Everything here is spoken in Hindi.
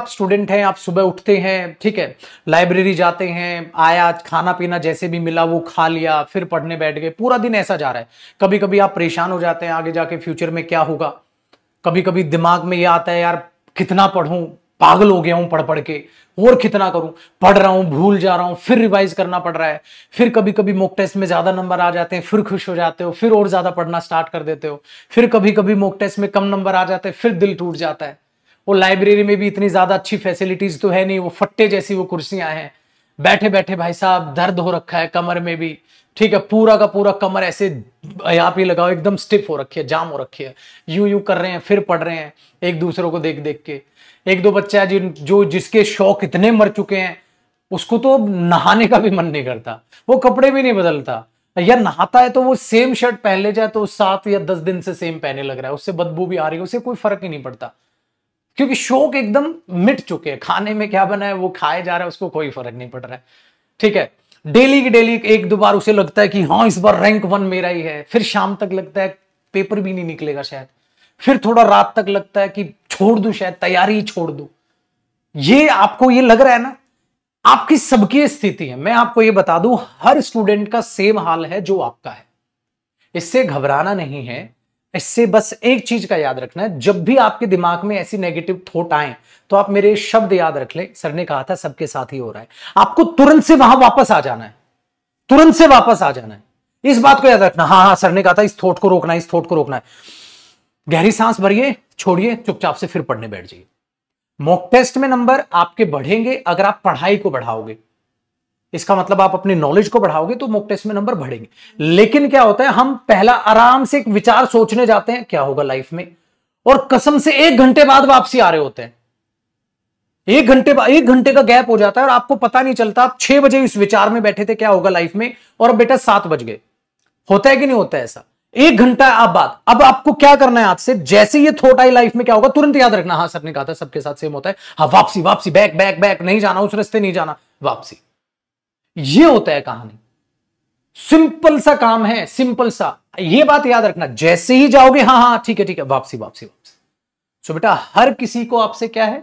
आप स्टूडेंट हैं आप सुबह उठते हैं ठीक है लाइब्रेरी जाते हैं आया खाना पीना जैसे भी मिला वो खा लिया फिर पढ़ने बैठ गए पूरा दिन ऐसा जा रहा है कभी कभी आप परेशान हो जाते हैं आगे जाके फ्यूचर में क्या होगा कभी कभी दिमाग में ये आता है यार कितना पढ़ूं पागल हो गया हूं पढ़ पढ़ के और कितना करूं पढ़ रहा हूं भूल जा रहा हूं फिर रिवाइज करना पड़ रहा है फिर कभी कभी मॉक टेस्ट में ज्यादा नंबर आ जाते हैं फिर खुश हो जाते हो फिर और ज्यादा पढ़ना स्टार्ट कर देते हो फिर कभी कभी मॉक टेस्ट में कम नंबर आ जाते हैं फिर दिल टूट जाता है वो लाइब्रेरी में भी इतनी ज़्यादा अच्छी फैसिलिटीज़ तो है नहीं वो फट्टे जैसी वो कुर्सियां हैं बैठे बैठे भाई साहब दर्द हो रखा है कमर में भी ठीक है पूरा का पूरा कमर ऐसे यहाँ पे लगाओ एकदम स्टिफ हो रखी है जाम हो रखी है यूं यूं कर रहे हैं फिर पढ़ रहे हैं एक दूसरे को देख देख के एक दो बच्चा है जिन जो जिसके शौक इतने मर चुके हैं उसको तो नहाने का भी मन नहीं करता वो कपड़े भी नहीं बदलता या नहाता है तो वो सेम शर्ट पहन ले जाए तो सात या दस दिन से सेम पहने लग रहा है उससे बदबू भी आ रही है उससे कोई फर्क ही नहीं पड़ता क्योंकि शौक एकदम मिट चुके हैं खाने में क्या बना है वो खाया जा रहा है उसको कोई फर्क नहीं पड़ रहा है ठीक है डेली की डेली एक दो बार उसे लगता है कि हाँ इस बार रैंक वन मेरा ही है फिर शाम तक लगता है पेपर भी नहीं निकलेगा शायद फिर थोड़ा रात तक लगता है कि छोड़ दू शायद तैयारी छोड़ दू ये आपको ये लग रहा है ना आपकी सबकी स्थिति है मैं आपको ये बता दू हर स्टूडेंट का सेम हाल है जो आपका है इससे घबराना नहीं है इससे बस एक चीज का याद रखना है जब भी आपके दिमाग में ऐसी नेगेटिव थॉट आए तो आप मेरे शब्द याद रख ले सर ने कहा था सबके साथ ही हो रहा है आपको तुरंत से वहां वापस आ जाना है तुरंत से वापस आ जाना है इस बात को याद रखना हाँ हाँ सर ने कहा था इस थॉट को रोकना है इस थॉट को रोकना है गहरी सांस भरिए छोड़िए चुपचाप से फिर पढ़ने बैठ जाइए मॉक टेस्ट में नंबर आपके बढ़ेंगे अगर आप पढ़ाई को बढ़ाओगे इसका मतलब आप अपनी नॉलेज को बढ़ाओगे तो मॉक टेस्ट में नंबर बढ़ेंगे लेकिन क्या होता है हम पहला आराम से एक विचार सोचने जाते हैं क्या होगा लाइफ में और कसम से एक घंटे बाद वापसी आ रहे होते हैं एक घंटे एक घंटे का गैप हो जाता है और आपको पता नहीं चलता आप छह बजे इस विचार में बैठे थे क्या होगा लाइफ में और अब बेटा सात बज गए होता है कि नहीं होता है ऐसा एक घंटा आप बाद अब आपको क्या करना है आज से जैसे ये थोट आई लाइफ में क्या होगा तुरंत याद रखना हाँ सर ने कहा था सबके साथ सेम होता है हाँ वापसी वापसी बैक बैक बैक नहीं जाना उस रस्ते नहीं जाना वापसी ये होता है कहानी सिंपल सा काम है सिंपल सा ये बात याद रखना जैसे ही जाओगे हाँ हाँ ठीक है ठीक है वापसी वापसी वापसी सो बेटा हर किसी को आपसे क्या है